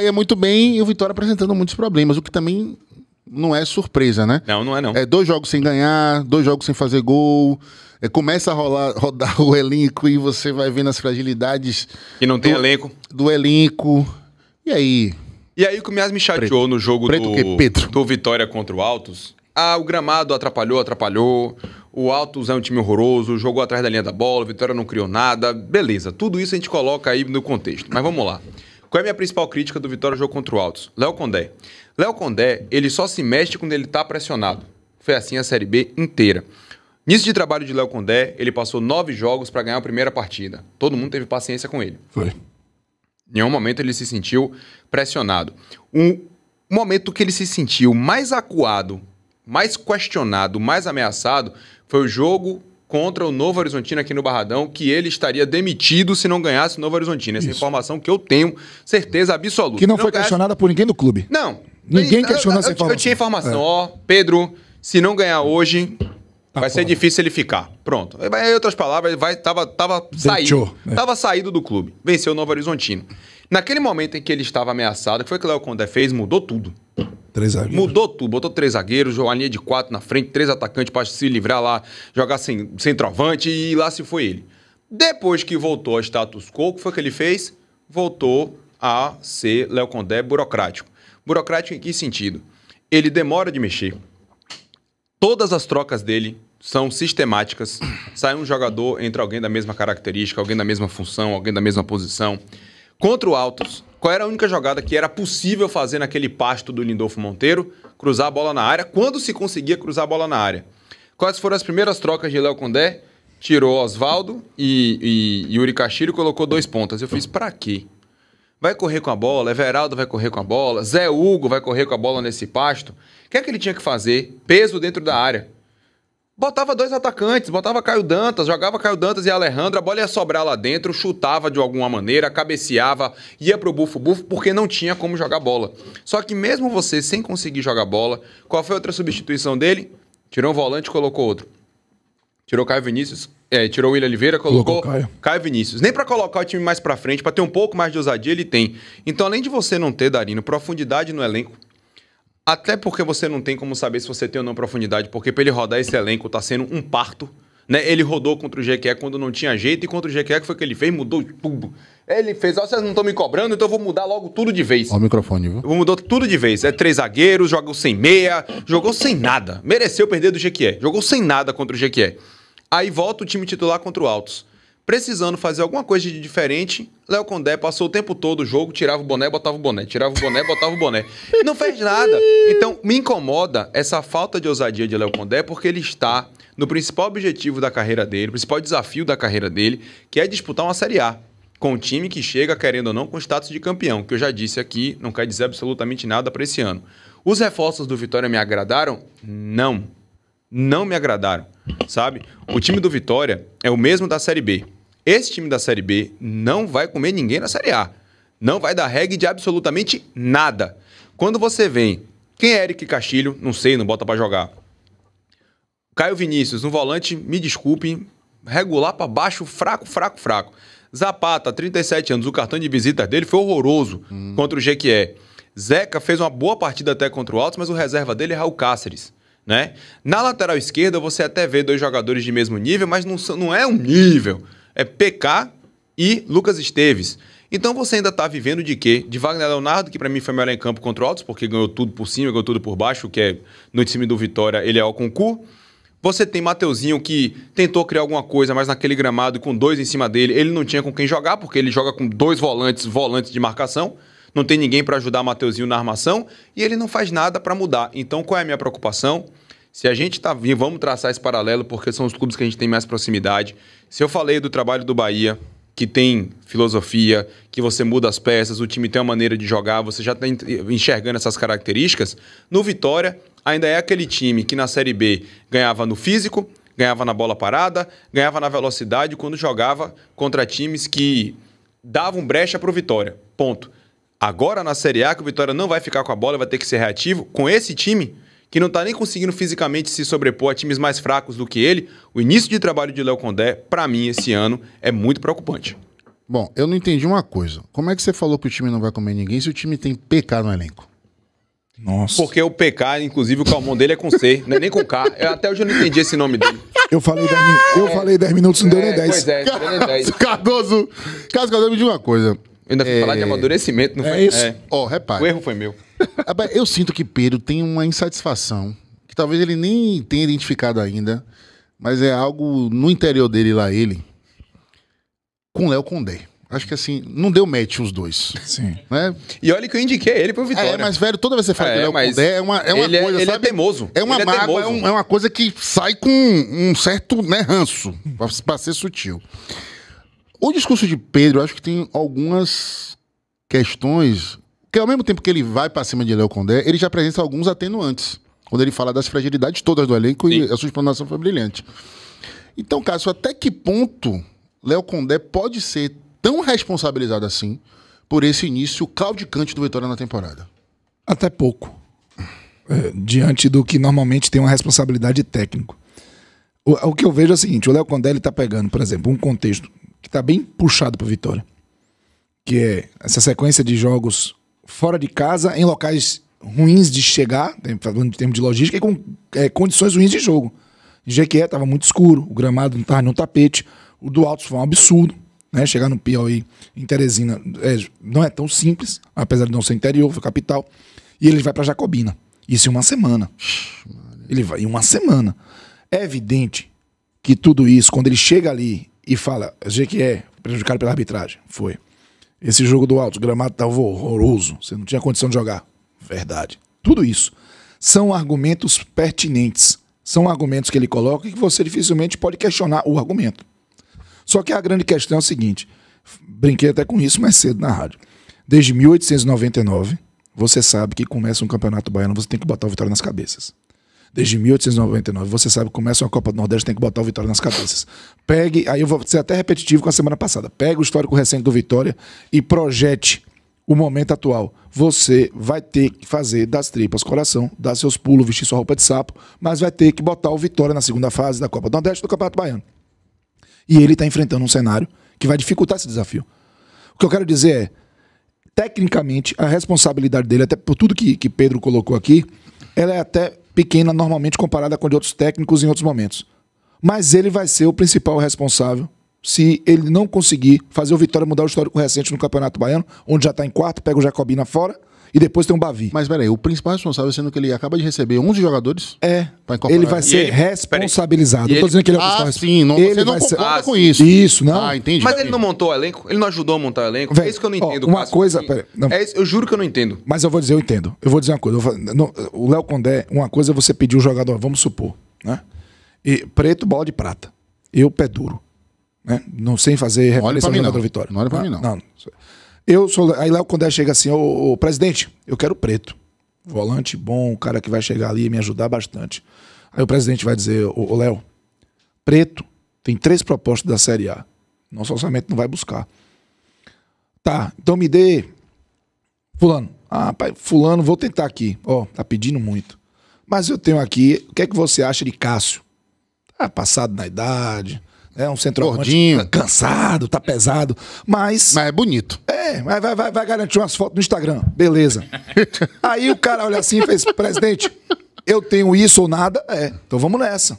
Bahia é muito bem e o Vitória apresentando muitos problemas, o que também não é surpresa, né? Não, não é não. É dois jogos sem ganhar, dois jogos sem fazer gol. É, começa a rolar, rodar o elenco e você vai vendo as fragilidades. Que não tem do, elenco. Do elenco. E aí? E aí o que mais me chateou Preto. no jogo Preto do, que, Pedro? do Vitória contra o Altos. Ah, o gramado atrapalhou, atrapalhou. O Altos é um time horroroso, jogou atrás da linha da bola, o Vitória não criou nada. Beleza, tudo isso a gente coloca aí no contexto. Mas vamos lá. Qual é a minha principal crítica do Vitória jogo contra o Altos? Léo Condé. Léo Condé, ele só se mexe quando ele está pressionado. Foi assim a Série B inteira. Início de trabalho de Léo Condé, ele passou nove jogos para ganhar a primeira partida. Todo mundo teve paciência com ele. Foi. Em nenhum momento ele se sentiu pressionado. Um momento que ele se sentiu mais acuado, mais questionado, mais ameaçado foi o jogo contra o Novo Horizontino aqui no Barradão, que ele estaria demitido se não ganhasse o Novo Horizontino. Essa é Isso. informação que eu tenho certeza absoluta. Que não foi questionada por ninguém do clube. Não. Ninguém questionou essa informação. Eu tinha informação. É. Ó, Pedro, se não ganhar hoje, Tá vai fora. ser difícil ele ficar. Pronto. Em outras palavras, vai, tava, tava saído. É. Tava saído do clube. Venceu o Novo Horizontino. Naquele momento em que ele estava ameaçado, que foi o que o Léo Condé fez, mudou tudo. Três zagueiros. Mudou tudo, botou três zagueiros, uma linha de quatro na frente, três atacantes para se livrar lá, jogar sem, centroavante e lá se foi ele. Depois que voltou a status quo, o que foi que ele fez? Voltou a ser Léo Condé burocrático. Burocrático em que sentido? Ele demora de mexer. Todas as trocas dele são sistemáticas. Sai um jogador, entra alguém da mesma característica, alguém da mesma função, alguém da mesma posição. Contra o Altos, qual era a única jogada que era possível fazer naquele pasto do Lindolfo Monteiro? Cruzar a bola na área, quando se conseguia cruzar a bola na área. Quais foram as primeiras trocas de Léo Condé? Tirou Oswaldo e, e Yuri Cachiro e colocou dois pontas. Eu fiz, para quê? Vai correr com a bola, Everaldo vai correr com a bola, Zé Hugo vai correr com a bola nesse pasto. O que é que ele tinha que fazer? Peso dentro da área. Botava dois atacantes, botava Caio Dantas, jogava Caio Dantas e Alejandro, a bola ia sobrar lá dentro, chutava de alguma maneira, cabeceava, ia pro bufo-bufo, porque não tinha como jogar bola. Só que mesmo você sem conseguir jogar bola, qual foi a outra substituição dele? Tirou um volante e colocou outro. Tirou Caio Vinícius, é, tirou o William Oliveira, colocou, colocou Caio. Caio. Vinícius. Nem para colocar o time mais para frente, para ter um pouco mais de ousadia, ele tem. Então, além de você não ter, Darino, profundidade no elenco, até porque você não tem como saber se você tem ou não profundidade, porque para ele rodar esse elenco tá sendo um parto. Né? Ele rodou contra o GQE quando não tinha jeito, e contra o GQE que foi que ele fez, mudou tudo. Ele fez, ó, vocês não estão me cobrando, então eu vou mudar logo tudo de vez. Ó o microfone, viu? Vou mudar tudo de vez. É três zagueiros, jogou sem meia, jogou sem nada. Mereceu perder do GQE. Jogou sem nada contra o GQE. Aí volta o time titular contra o Altos. Precisando fazer alguma coisa de diferente, Léo Condé passou o tempo todo o jogo, tirava o boné, botava o boné, tirava o boné, botava o boné. Não fez nada. Então, me incomoda essa falta de ousadia de Léo Condé, porque ele está no principal objetivo da carreira dele, o principal desafio da carreira dele, que é disputar uma Série A com um time que chega, querendo ou não, com status de campeão, que eu já disse aqui, não quer dizer absolutamente nada para esse ano. Os reforços do Vitória me agradaram? Não. Não me agradaram, sabe? O time do Vitória é o mesmo da Série B. Esse time da Série B não vai comer ninguém na Série A. Não vai dar reggae de absolutamente nada. Quando você vem, quem é Eric Castilho? Não sei, não bota para jogar. Caio Vinícius, um volante, me desculpe, regular para baixo, fraco, fraco, fraco. Zapata, 37 anos, o cartão de visitas dele foi horroroso hum. contra o Jequié. Zeca fez uma boa partida até contra o Altos, mas o reserva dele é Raul Cáceres. Né? Na lateral esquerda, você até vê dois jogadores de mesmo nível, mas não, não é um nível é PK e Lucas Esteves. Então você ainda está vivendo de quê? De Wagner Leonardo, que para mim foi melhor em campo contra o Altos, porque ganhou tudo por cima, ganhou tudo por baixo, que é no time do Vitória, ele é ao concurso. Você tem Mateuzinho que tentou criar alguma coisa, mas naquele gramado com dois em cima dele, ele não tinha com quem jogar, porque ele joga com dois volantes, volantes de marcação. Não tem ninguém para ajudar Mateuzinho na armação e ele não faz nada para mudar. Então qual é a minha preocupação? Se a gente está vamos traçar esse paralelo, porque são os clubes que a gente tem mais proximidade. Se eu falei do trabalho do Bahia, que tem filosofia, que você muda as peças, o time tem uma maneira de jogar, você já está enxergando essas características, no Vitória ainda é aquele time que na Série B ganhava no físico, ganhava na bola parada, ganhava na velocidade quando jogava contra times que davam brecha para o Vitória. Ponto. Agora na Série A, que o Vitória não vai ficar com a bola, vai ter que ser reativo. Com esse time, que não está nem conseguindo fisicamente se sobrepor a times mais fracos do que ele, o início de trabalho de Léo Condé, para mim, esse ano, é muito preocupante. Bom, eu não entendi uma coisa. Como é que você falou que o time não vai comer ninguém se o time tem PK no elenco? Nossa. Porque o PK, inclusive, o calmão dele é com C, não é nem com K. Eu, até hoje eu não entendi esse nome dele. Eu falei 10, eu é, falei minutos, não deu nem 10. É, pois é, deu nem 10. Cardoso, Cardoso, me diga uma coisa ainda fui é... falar de é. amadurecimento, não é foi? É isso. Ó, é. repare. O erro foi meu. Ah, eu sinto que Pedro tem uma insatisfação que talvez ele nem tenha identificado ainda, mas é algo no interior dele lá, ele, com Léo Condé. Acho que assim, não deu match os dois. Sim. Né? E olha que eu indiquei ele pro Vitória. É, mas velho, toda vez que você fala ah, é, que Léo Condé é uma, é uma ele é- coisa, é, ele sabe? é teimoso. É uma ele mágoa, é, um, é, uma coisa que sai com um certo né, ranço, pra, pra ser sutil. O discurso de Pedro, acho que tem algumas questões que, ao mesmo tempo que ele vai para cima de Léo Condé, ele já apresenta alguns atenuantes, quando ele fala das fragilidades todas do elenco Sim. e a sua explanação foi brilhante. Então, Cássio, até que ponto Léo Condé pode ser tão responsabilizado assim por esse início claudicante do Vitória na temporada? Até pouco. É, diante do que normalmente tem uma responsabilidade técnica. O, o, que eu vejo é o seguinte: o Léo Condé está pegando, por exemplo, um contexto que está bem puxado para Vitória. Que é essa sequência de jogos fora de casa, em locais ruins de chegar, né, falando em termos de logística, e com é, condições ruins de jogo. Jequié estava muito escuro, o gramado não estava no tapete, o do Altos foi um absurdo. Né? Chegar no Piauí, em Teresina, é, não é tão simples, apesar de não ser interior, foi capital. E ele vai para Jacobina. Isso em uma semana. Ele vai em uma semana. É evidente que tudo isso, quando ele chega ali e fala, é prejudicado pela arbitragem. Foi. Esse jogo do alto, o gramado estava horroroso, você não tinha condição de jogar. Verdade. Tudo isso são argumentos pertinentes. São argumentos que ele coloca e que você dificilmente pode questionar o argumento. Só que a grande questão é o seguinte: brinquei até com isso mais cedo na rádio. Desde 1899, você sabe que começa um campeonato baiano, você tem que botar o Vitória nas cabeças desde 1899. Você sabe, que começa é, uma Copa do Nordeste, tem que botar o Vitória nas cabeças. Pegue, aí eu vou ser até repetitivo com a semana passada. Pegue o histórico recente do Vitória e projete o momento atual. Você vai ter que fazer das tripas coração, dar seus pulos, vestir sua roupa de sapo, mas vai ter que botar o Vitória na segunda fase da Copa do Nordeste do Campeonato Baiano. E ele está enfrentando um cenário que vai dificultar esse desafio. O que eu quero dizer é, tecnicamente, a responsabilidade dele, até por tudo que, que Pedro colocou aqui, ela é até pequena normalmente comparada com a de outros técnicos em outros momentos. Mas ele vai ser o principal responsável se ele não conseguir fazer o Vitória mudar o histórico recente no Campeonato Baiano, onde já está em quarto, pega o Jacobina fora e depois tem o Bavi. Mas peraí, o principal responsável, sendo que ele acaba de receber 11 jogadores? É. Ele vai ser ele, responsabilizado. Eu tô dizendo que ele é o principal ah, sim, não, ele não concorda ser... Ah, com isso. Isso, não. Ah, entendi. Mas ele não montou o elenco? Ele não ajudou a montar o elenco? é isso que eu não entendo. Ó, uma coisa... peraí. É eu juro que eu não entendo. Mas eu vou dizer, eu entendo. Eu vou dizer uma coisa. Vou, não, o Léo Condé, uma coisa é você pedir o jogador, vamos supor, né? E, preto, bola de prata. Eu, pé duro. Né? Não sem fazer referência ao jogador Vitória. Não olha pra não, ah, mim, não. não. Eu sou. Aí lá quando chega assim, ô, ô, presidente, eu quero preto. Volante bom, o cara que vai chegar ali e me ajudar bastante. Aí o presidente vai dizer, ô, ô Léo, preto tem três propostas da Série A. Nosso orçamento não vai buscar. Tá, então me dê. Fulano. Ah, pai, fulano, vou tentar aqui. Ó, oh, tá pedindo muito. Mas eu tenho aqui, o que é que você acha de Cássio? Ah, passado na idade, é um centro Gordinho. cansado, tá pesado, mas... Mas é bonito. É, mas vai, vai, vai garantir umas fotos no Instagram. Beleza. Aí o cara olha assim e fez, presidente, eu tenho isso ou nada? É, então vamos nessa.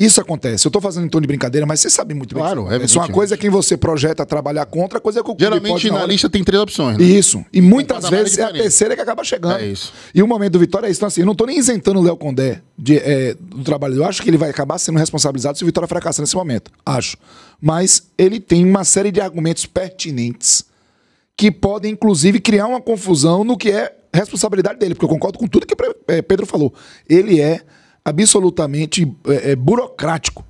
Isso acontece. Eu tô fazendo em tom de brincadeira, mas você sabe muito bem. Claro, é, é Uma coisa é quem você projeta trabalhar contra, a coisa é que o clube Geralmente pode, na, na hora... lista tem três opções, né? Isso. E muitas vezes é a terceira que acaba chegando. É isso. E o momento do Vitória é isso. Então, assim, eu não tô nem isentando o Léo Condé de, é, do trabalho. Eu acho que ele vai acabar sendo responsabilizado se o Vitória fracassar nesse momento. Acho. Mas ele tem uma série de argumentos pertinentes que podem, inclusive, criar uma confusão no que é responsabilidade dele, porque eu concordo com tudo que é, Pedro falou. Ele é absolutamente é, é, burocrático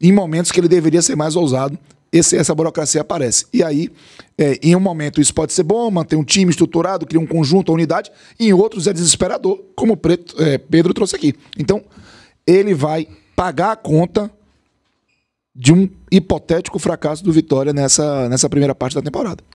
em momentos que ele deveria ser mais ousado. Esse, essa burocracia aparece. E aí, é, em um momento, isso pode ser bom, manter um time estruturado, criar um conjunto, uma unidade, em outros é desesperador, como o Preto, é, Pedro trouxe aqui. Então, ele vai pagar a conta de um hipotético fracasso do Vitória nessa, nessa primeira parte da temporada.